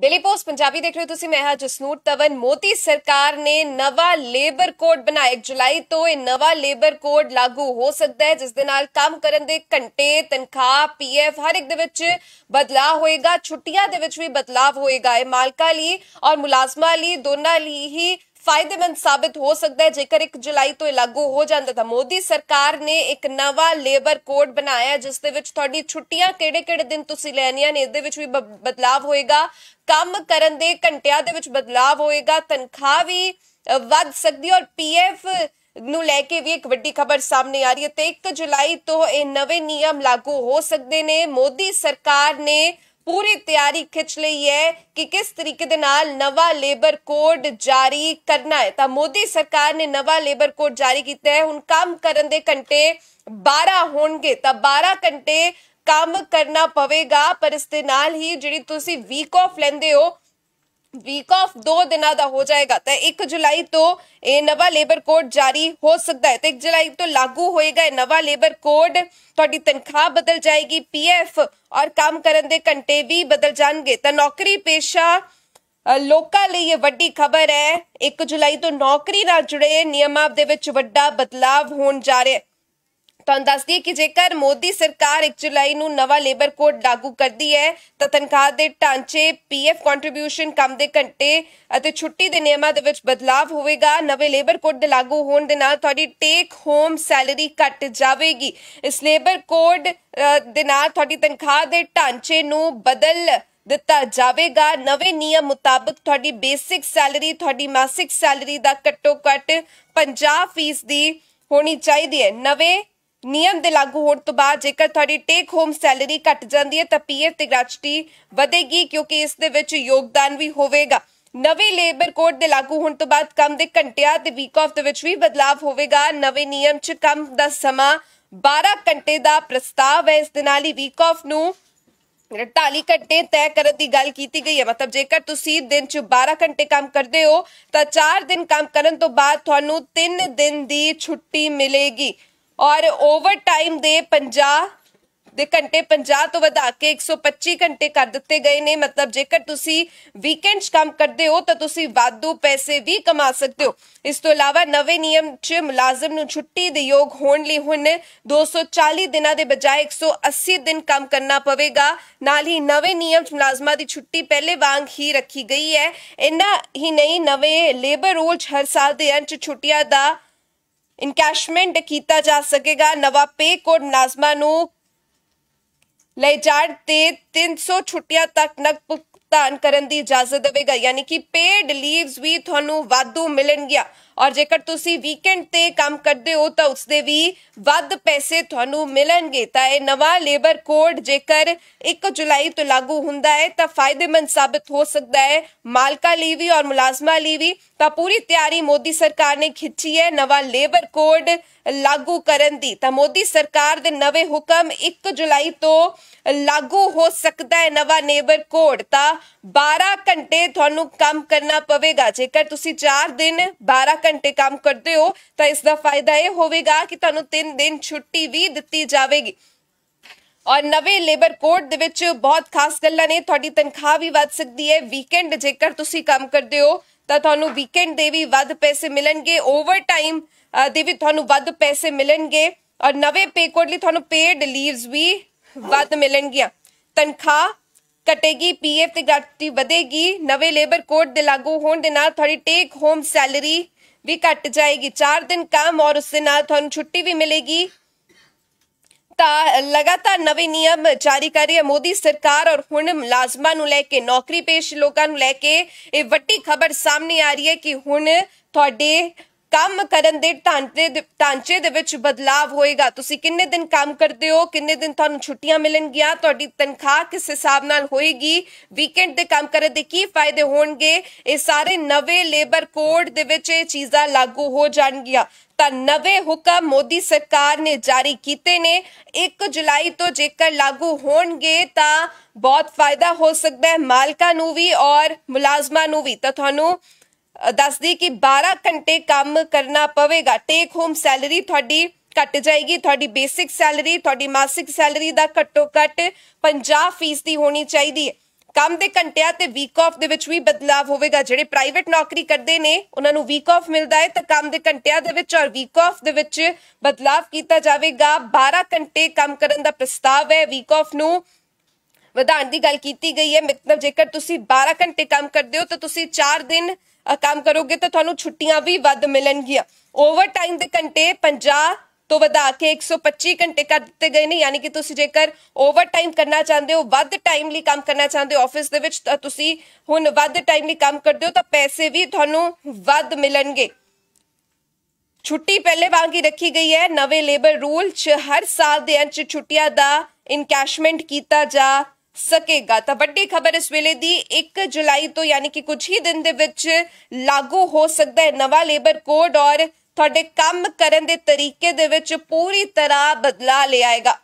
Delhi post Punjabi ਦੇਖ ਰਹੇ ਹੋ ਤੁਸੀਂ ਮੈਂ ਹਾਂ ਜਸਨੂਰ ਤਵਨ ਮੋਦੀ ਸਰਕਾਰ ਨੇ ਨਵਾਂ ਲੇਬਰ ਕੋਡ ਬਣਾਇਆ 1 ਜੁਲਾਈ ਤੋਂ ਇਹ ਨਵਾਂ ਲੇਬਰ ਕੋਡ ਲਾਗੂ ਹੋ ਸਕਦਾ ਹੈ ਜਿਸ ਦੇ ਨਾਲ ਕੰਮ ਕਰਨ ਦੇ ਘੰਟੇ ਤਨਖਾਹ ਪੀਐਫ ਹਰ ਇੱਕ ਦੇ ਵਿੱਚ ਬਦਲਾਅ ਹੋਏਗਾ ਛੁੱਟੀਆਂ ਦੇ ਵਿੱਚ ਵੀ ਬਦਲਾਅ ਹੋਏਗਾ ਇਹ ਮਾਲਕਾਂ ਲਈ ਔਰ ਮੁਲਾਜ਼ਮਾਂ ਲਈ ਦੋਨਾਂ ਲਈ ਹੀ ਫਾਇਦੇਮੰਦ ਸਾਬਤ ਹੋ ਸਕਦਾ ਹੈ ਜੇਕਰ 1 ਜੁਲਾਈ ਤੋਂ ਲਾਗੂ ਹੋ ਜਾਂਦਾ ਤਾਂ ਮੋਦੀ ਸਰਕਾਰ ਨੇ ਇੱਕ ਨਵਾਂ ਲੇਬਰ ਕੋਡ ਬਣਾਇਆ ਜਿਸ ਦੇ ਵਿੱਚ ਤੁਹਾਡੀ ਛੁੱਟੀਆਂ ਕਿਹੜੇ-ਕਿਹੜੇ ਦਿਨ ਤੁਸੀਂ ਲੈਣੀਆਂ ਨੇ ਇਸ ਦੇ ਵਿੱਚ ਵੀ ਬਦਲਾਅ ਹੋਏਗਾ ਕੰਮ ਕਰਨ ਦੇ ਘੰਟਿਆਂ ਦੇ ਵਿੱਚ ਬਦਲਾਅ ਹੋਏਗਾ ਤਨਖਾਹ ਵੀ ਵੱਧ ਸਕਦੀ ਔਰ ਪੀਐਫ ਨੂੰ ਲੈ ਕੇ ਵੀ ਇੱਕ ਵੱਡੀ ਖਬਰ ਸਾਹਮਣੇ ਆ ਰਹੀ ਹੈ ਤੇ 1 ਜੁਲਾਈ ਤੋਂ ਇਹ ਨਵੇਂ ਨਿਯਮ ਲਾਗੂ ਹੋ ਸਕਦੇ ਨੇ ਮੋਦੀ ਸਰਕਾਰ ਨੇ ਪੂਰੀ ਤਿਆਰੀ ਖਿੱਚ ਲਈ ਹੈ ਕਿ ਕਿਸ ਤਰੀਕੇ ਦੇ ਨਾਲ ਨਵਾਂ ਲੇਬਰ ਕੋਡ ਜਾਰੀ ਕਰਨਾ ਹੈ ਤਾਂ ਮੋਦੀ ਸਰਕਾਰ ਨੇ ਨਵਾਂ ਲੇਬਰ ਕੋਡ ਜਾਰੀ ਕੀਤਾ ਹੈ ਹੁਣ ਕੰਮ ਕਰਨ ਦੇ ਘੰਟੇ 12 ਹੋਣਗੇ ਤਾਂ 12 ਘੰਟੇ ਕੰਮ ਕਰਨਾ ਪਵੇਗਾ ਪਰ ਇਸ ਦੇ ਨਾਲ ਹੀ ਜਿਹੜੀ ਤੁਸੀਂ ਵੀਕ ਆਫ ਲੈਂਦੇ ਹੋ ਵੀਕ ਆਫ 2 ਦਿਨਾਂ ਦਾ ਹੋ ਜਾਏਗਾ ਤਾਂ 1 ਜੁਲਾਈ ਤੋਂ ਇਹ ਨਵਾਂ ਲੇਬਰ ਕੋਡ ਜਾਰੀ ਹੋ ਸਕਦਾ ਹੈ ਤੇ 1 ਜੁਲਾਈ ਤੋਂ ਲਾਗੂ ਹੋਏਗਾ ਇਹ ਨਵਾਂ ਲੇਬਰ ਕੋਡ ਤੁਹਾਡੀ ਤਨਖਾਹ ਬਦਲ ਜਾਏਗੀ ਪੀਐਫ ਔਰ ਕੰਮ ਕਰਨ ਦੇ ਘੰਟੇ ਵੀ ਬਦਲ ਜਾਣਗੇ ਤਾਂ ਨੌਕਰੀ ਪੇਸ਼ਾ ਲੋਕਾਂ ਲਈ ਇਹ ਵੱਡੀ ਖਬਰ ਹੈ 1 ਜੁਲਾਈ ਤੋਂ ਨੌਕਰੀ ਨਾਲ ਜੁੜੇ ਨਿਯਮਾਂ ਦੇ ਵਿੱਚ ਵੱਡਾ ਬਦਲਾਅ ਹੋਣ ਜਾ ਰਿਹਾ ਹੈ ਤੁਹਾਨੂੰ ਦੱਸ ਦਈਏ ਕਿ ਜੇਕਰ ਮੋਦੀ ਸਰਕਾਰ 1 ਜੁਲਾਈ ਨੂੰ ਨਵਾਂ ਲੇਬਰ ਕੋਡ ਲਾਗੂ ਕਰਦੀ ਹੈ ਤਾਂ ਤਨਖਾਹ ਦੇ ਢਾਂਚੇ ਪੀਐਫ ਕੰਟਰੀਬਿਊਸ਼ਨ ਕੰਮ ਦੇ ਘੰਟੇ ਅਤੇ ਛੁੱਟੀ ਦੇ ਨਿਯਮਾਂ ਦੇ ਵਿੱਚ ਬਦਲਾਅ ਹੋਵੇਗਾ ਨਵੇਂ ਲੇਬਰ ਕੋਡ ਦੇ ਲਾਗੂ ਹੋਣ ਦੇ ਨਾਲ ਤੁਹਾਡੀ ਟੇਕ ਹੋਮ ਸੈਲਰੀ ਘਟ ਜਾਵੇਗੀ ਇਸ ਲੇਬਰ ਕੋਡ ਦੇ ਨਾਲ ਤੁਹਾਡੀ ਤਨਖਾਹ ਦੇ ਢਾਂਚੇ ਨੂੰ ਬਦਲ ਦਿੱਤਾ ਜਾਵੇਗਾ ਨਵੇਂ ਨਿਯਮ ਮੁਤਾਬਕ ਤੁਹਾਡੀ ਬੇਸਿਕ ਸੈਲਰੀ ਤੁਹਾਡੀ ਮਾਸਿਕ ਸੈਲਰੀ ਦਾ ਘੱਟੋ ਘੱਟ 50% ਦੀ ਹੋਣੀ ਚਾਹੀਦੀ ਹੈ ਨਵੇਂ ਨਿਯਮ ਦੇ ਲਾਗੂ ਹੋਣ ਤੋਂ ਬਾਅਦ ਜੇਕਰ ਤੁਹਾਡੀ ਟੇਕ ਹੋਮ ਸੈਲਰੀ ਘਟ ਜਾਂਦੀ ਹੈ ਤਾਂ ਪੀਐਫ ਤੇ ਗ੍ਰੈਚੁਇਟੀ ਵਧੇਗੀ ਕਿਉਂਕਿ ਇਸ ਦੇ ਵਿੱਚ ਯੋਗਦਾਨ ਵੀ ਹੋਵੇਗਾ ਨਵੇਂ ਲੇਬਰ ਕੋਡ ਦੇ ਲਾਗੂ ਹੋਣ ਤੋਂ ਬਾਅਦ ਕੰਮ ਦੇ ਘੰਟਿਆਂ ਤੇ ਵੀਕ ਆਫ ਦੇ ਵਿੱਚ ਵੀ ਬਦਲਾਅ ਹੋਵੇਗਾ ਨਵੇਂ ਨਿਯਮ 'ਚ ਕੰਮ ਦਾ ਸਮਾਂ 12 ਘੰਟੇ ਦਾ ਪ੍ਰਸਤਾਵ ਹੈ ਇਸ ਦੇ ਨਾਲ ਹੀ ਵੀਕ ਆਫ ਨੂੰ 48 ਘੰਟੇ ਤੈਅ ਕਰਨ ਦੀ ਗੱਲ ਕੀਤੀ ਗਈ ਹੈ ਮਤਲਬ ਜੇਕਰ ਤੁਸੀਂ ਦਿਨ 'ਚ 12 ਘੰਟੇ ਕੰਮ ਕਰਦੇ ਹੋ ਤਾਂ 4 ਦਿਨ ਕੰਮ ਕਰਨ ਤੋਂ ਬਾਅਦ ਤੁਹਾਨੂੰ 3 ਦਿਨ ਦੀ ਛੁੱਟੀ ਮਿਲੇਗੀ ਔਰ ਓਵਰਟਾਈਮ ਦੇ 50 ਦੇ ਘੰਟੇ 50 ਤੋਂ ਵਧਾ ਕੇ 125 ਘੰਟੇ ਕਰ ਦਿੱਤੇ ਗਏ ਨੇ ਮਤਲਬ ਜੇਕਰ ਤੁਸੀਂ ਵੀਕਐਂਡਸ ਕੰਮ ਕਰਦੇ ਹੋ ਤਾਂ ਤੁਸੀਂ ਵਾਧੂ ਪੈਸੇ ਵੀ ਕਮਾ ਸਕਦੇ ਹੋ ਇਸ ਤੋਂ ਇਲਾਵਾ ਨਵੇਂ ਨਿਯਮ 'ਚ ਮੁਲਾਜ਼ਮ ਨੂੰ ਛੁੱਟੀ ਦੇ ਯੋਗ ਹੋਣ ਲਈ ਹੁਣ 240 ਦਿਨਾਂ ਦੇ ਬਜਾਏ 180 ਦਿਨ ਕੰਮ ਕਰਨਾ ਪਵੇਗਾ ਨਾਲ ਹੀ ਨਵੇਂ ਨਿਯਮ 'ਚ ਮੁਲਾਜ਼ਮਾਂ ਦੀ ਛੁੱਟੀ ਪਹਿਲੇ ਵਾਂਗ ਹੀ ਰੱਖੀ ਗਈ ਹੈ ਇੰਨਾ ਹੀ ਨਹੀਂ ਨਵੇਂ ਲੇਬਰ ਰੂਲ 'ਚ ਹਰ ਸਾਲ ਦੇ ਅੰਤ ਛੁੱਟੀਆਂ ਦਾ ਇਨਕੈਸ਼ਮੈਂਟ ਕੀਤਾ ਜਾ ਸਕੇਗਾ ਨਵਾਂ ਪੇ ਕੋਡ ਨਾਜ਼ਮਾ ਨੂੰ ਲੈ ਜਾਣ ਤੇ 300 ਛੁੱਟੀਆਂ ਤੱਕ ਨਕਦ ਭੁਗਤਾਨ ਕਰਨ ਦੀ ਇਜਾਜ਼ਤ ਦੇਵੇਗਾ ਯਾਨੀ ਕਿ ਪੇਡ ਲੀਵਸ ਵੀ ਤੁਹਾਨੂੰ ਵਾਧੂ ਮਿਲਣਗੀਆਂ ਔਰ ਜੇਕਰ ਤੁਸੀਂ ਵੀਕਐਂਡ ਤੇ ਕੰਮ ਕਰਦੇ ਹੋ ਤਾਂ ਉਸ ਦੇ ਵੀ ਵੱਧ ਪੈਸੇ ਤੁਹਾਨੂੰ ਮਿਲਣਗੇ ਤਾਂ ਇਹ ਨਵਾਂ ਲੇਬਰ ਕੋਡ ਜੇਕਰ 1 ਜੁਲਾਈ ਤੋਂ ਲਾਗੂ ਹੁੰਦਾ ਹੈ ਤਾਂ ਫਾਇਦੇਮੰਦ ਸਾਬਤ ਹੋ ਸਕਦਾ ਹੈ ਮਾਲਕਾ ਲਈ ਵੀ ਔਰ ਮੁਲਾਜ਼ਮਾਂ ਲਈ ਵੀ ਤਾਂ ਪੂਰੀ ਤਿਆਰੀ ਮੋਦੀ ਸਰਕਾਰ ਨੇ ਖਿੱਚੀ ਹੈ ਨਵਾਂ ਲੇਬਰ ਕੋਡ ਲਾਗੂ ਕਰਨ ਦੀ ਤਾਂ ਮੋਦੀ ਸਰਕਾਰ ਦੇ ਨਵੇਂ ਹੁਕਮ 1 ਜੁਲਾਈ ਤੋਂ ਲਾਗੂ ਹੋ ਸਕਦਾ ਹੈ ਨਵਾਂ ਨੇਬਰ ਕੋਡ ਤਾਂ 12 ਘੰਟੇ ਤੁਹਾਨੂੰ ਕੰਮ ਕਰਨਾ ਪਵੇਗਾ ਜੇਕਰ ਤੁਸੀਂ 4 ਦਿਨ 12 ਘੰਟੇ ਕੰਮ ਕਰਦੇ ਹੋ ਤਾਂ ਇਸ ਦਾ ਫਾਇਦਾ ਇਹ ਹੋਵੇਗਾ ਕਿ ਤੁਹਾਨੂੰ 3 ਦਿਨ ਛੁੱਟੀ ਵੀ ਦਿੱਤੀ ਜਾਵੇਗੀ ਔਰ ਨਵੇਂ ਲੇਬਰ ਕੋਡ ਦੇ ਵਿੱਚ ਬਹੁਤ ਖਾਸ ਗੱਲਾਂ ਨੇ ਤੁਹਾਡੀ ਤਨਖਾਹ ਵੀ ਵੱਧ ਸਕਦੀ ਹੈ ਵੀਕਐਂਡ ਜੇਕਰ ਤੁਸੀਂ ਕੰਮ ਕਰਦੇ ਹੋ ਤਾਂ ਤੁਹਾਨੂੰ ਵੀਕਐਂਡ ਦੇ ਵੀ ਵੱਧ ਪੈਸੇ ਮਿਲਣਗੇ ਓਵਰ ਟਾਈਮ ਦੇ ਵੀ ਤੁਹਾਨੂੰ ਵੱਧ ਪੈਸੇ ਮਿਲਣਗੇ ਔਰ ਨਵੇਂ ਪੇ ਕੋਡ ਲਈ ਤੁਹਾਨੂੰ ਪੇਡ ਲੀਵਸ ਵੀ ਵੱਧ ਮਿਲਣਗੀਆਂ ਤਨਖਾਹ ਕਟੇਗੀ ਪੀਐਫ ਤੇ ਗ੍ਰੈਚੁਇਟੀ ਵਧੇਗੀ ਨਵੇਂ ਲੇਬਰ ਕੋਡ ਦੇ ਲਾਗੂ ਹੋਣ ਦੇ ਨਾਲ ਤੁਹਾਡੀ ਟੇਕ ਹੋਮ ਸੈਲਰੀ ਵੀ ਘਟ ਜਾਏਗੀ 4 ਦਿਨ ਕੰਮ ਔਰ ਉਸ ਦੇ ਨਾਲ ਤੁਹਾਨੂੰ ਛੁੱਟੀ ਵੀ ਮਿਲੇਗੀ ਤਾਂ ਲਗਾਤਾਰ ਨਵੇਂ ਨਿਯਮ ਜਾਰੀ ਕਰ ਰਹੀ ਹੈ ਮੋਦੀ ਸਰਕਾਰ ਔਰ ਹੁਣ ਮੁਲਾਜ਼ਮਾਂ ਨੂੰ ਲੈ ਕੇ ਨੌਕਰੀ ਪੇਸ਼ ਲੋਕਾਂ ਨੂੰ ਲੈ ਕੇ ਇਹ ਵੱਡੀ ਖਬਰ ਸਾਹਮਣੇ ਆ ਰਹੀ ਹੈ ਕਿ ਹੁਣ ਤੁਹਾਡੇ ਕੰਮ ਕਰਨ ਦੇ ਢਾਂਚੇ ਢਾਂਚੇ ਦੇ ਵਿੱਚ ਬਦਲਾਅ ਹੋਏਗਾ ਤੁਸੀਂ ਕਿੰਨੇ ਦਿਨ ਕੰਮ ਕਰਦੇ ਹੋ ਕਿੰਨੇ ਦਿਨ ਤੁਹਾਨੂੰ ਛੁੱਟੀਆਂ ਮਿਲਣਗੀਆਂ ਤੁਹਾਡੀ ਤਨਖਾਹ ਕਿਸ ਹਿਸਾਬ ਨਾਲ ਹੋਏਗੀ ਵੀਕਐਂਡ ਦੇ ਕੰਮ ਕਰਨ ਦੇ ਕੀ ਫਾਇਦੇ ਹੋਣਗੇ ਇਹ ਸਾਰੇ ਨਵੇਂ ਲੇਬਰ ਕੋਡ ਦੇ ਵਿੱਚ ਇਹ ਚੀਜ਼ਾਂ ਲਾਗੂ ਹੋ ਜਾਣਗੀਆਂ ਤਾਂ ਨਵੇਂ ਹੁਕਮ ਮੋਦੀ ਸਰਕਾਰ ਨੇ ਜਾਰੀ ਕੀਤੇ ਨੇ 1 ਜੁਲਾਈ ਤੋਂ ਜੇਕਰ ਲਾਗੂ ਹੋਣਗੇ ਤਾਂ ਬਹੁਤ ਫਾਇਦਾ ਹੋ ਸਕਦਾ ਹੈ ਮਾਲਕਾਂ ਨੂੰ ਵੀ ਔਰ ਮੁਲਾਜ਼ਮਾਂ ਨੂੰ ਵੀ ਤਾਂ ਤੁਹਾਨੂੰ ਦੱਸਦੀ ਕਿ 12 ਘੰਟੇ ਕੰਮ ਕਰਨਾ ਪਵੇਗਾ ਟੇਕ ਹੋਮ ਸੈਲਰੀ ਤੁਹਾਡੀ ਕੱਟ ਜਾਏਗੀ ਤੁਹਾਡੀ ਬੇਸਿਕ ਸੈਲਰੀ ਤੁਹਾਡੀ ਮਾਸਿਕ ਸੈਲਰੀ ਦਾ ਘੱਟੋ ਘੱਟ 50% ਦੀ ਹੋਣੀ ਚਾਹੀਦੀ ਹੈ ਕੰਮ ਦੇ ਘੰਟਿਆਂ ਤੇ ਵੀਕ ਆਫ ਦੇ ਵਿੱਚ ਵੀ ਬਦਲਾਵ ਹੋਵੇਗਾ ਜਿਹੜੇ ਪ੍ਰਾਈਵੇਟ ਨੌਕਰੀ ਕਰਦੇ ਨੇ ਉਹਨਾਂ ਨੂੰ ਵੀਕ ਆਫ ਮਿਲਦਾ ਹੈ ਤਾਂ ਕੰਮ ਦੇ ਘੰਟਿਆਂ ਦੇ ਵਿੱਚ ਔਰ ਵੀਕ ਆਫ ਦੇ ਵਿੱਚ ਬਦਲਾਵ ਕੀਤਾ ਜਾਵੇਗਾ 12 ਘੰਟੇ ਕੰਮ ਕਰਨ ਦਾ ਪ੍ਰਸਤਾਵ ਹੈ ਵੀਕ ਆਫ ਨੂੰ ਵਧਾਉਣ ਦੀ ਗੱਲ ਕੀਤੀ ਗਈ ਹੈ ਮਤਲਬ ਜੇਕਰ ਤੁਸੀਂ 12 ਘੰਟੇ ਕੰਮ ਕਰਦੇ ਹੋ ਤਾਂ ਤੁਸੀਂ 4 ਦਿਨ ਕੰਮ ਕਰੋਗੇ ਤਾਂ ਤੁਹਾਨੂੰ ਛੁੱਟੀਆਂ ਵੀ ਵੱਧ ਮਿਲਣਗੀਆਂ ਓਵਰਟਾਈਮ ਦੇ ਘੰਟੇ 50 ਤੋਂ ਵਧਾ ਕੇ 125 ਘੰਟੇ ਕਰ ਦਿੱਤੇ ਗਏ ਨੇ ਯਾਨੀ ਕਿ ਤੁਸੀਂ ਜੇਕਰ ਓਵਰ ਟਾਈਮ ਕਰਨਾ ਚਾਹੁੰਦੇ ਹੋ ਵੱਧ ਟਾਈਮ ਲਈ ਕੰਮ ਕਰਨਾ ਚਾਹੁੰਦੇ ਹੋ ਆਫਿਸ ਦੇ ਵਿੱਚ ਤਾਂ ਤੁਸੀਂ ਹੁਣ ਵੱਧ ਟਾਈਮ ਲਈ ਕੰਮ ਕਰਦੇ ਹੋ ਤਾਂ ਪੈਸੇ ਵੀ ਤੁਹਾਨੂੰ ਵੱਧ ਮਿਲਣਗੇ ਛੁੱਟੀ ਪਹਿਲੇ ਵਾਂਗ ਹੀ ਰੱਖੀ ਗਈ ਹੈ ਨਵੇਂ ਲੇਬਰ ਰੂਲ 'ਚ ਹਰ ਸਾਲ ਦੇ ਅੰਤ 'ਚ ਛੁੱਟੀਆਂ ਦਾ ਇਨਕੈਸ਼ਮੈਂਟ ਕੀਤਾ ਜਾ ਸਕੇਗਾ ਤਾਂ ਵੱਡੀ ਖਬਰ ਇਸ ਵੇਲੇ ਦੀ 1 ਜੁਲਾਈ ਤੋਂ ਯਾਨੀ ਕਿ ਕੁਝ ਹੀ ਦਿਨ ਦੇ ਵਿੱਚ ਲਾਗੂ ਹੋ ਸਕਦਾ ਹੈ ਨਵਾਂ ਲੇਬਰ ਕੋਡ ਔਰ ਤੁਹਾਡੇ ਕੰਮ ਕਰਨ ਦੇ ਤਰੀਕੇ ਦੇ ਵਿੱਚ ਪੂਰੀ ਤਰ੍ਹਾਂ ਬਦਲਾ ਲਿਆਏਗਾ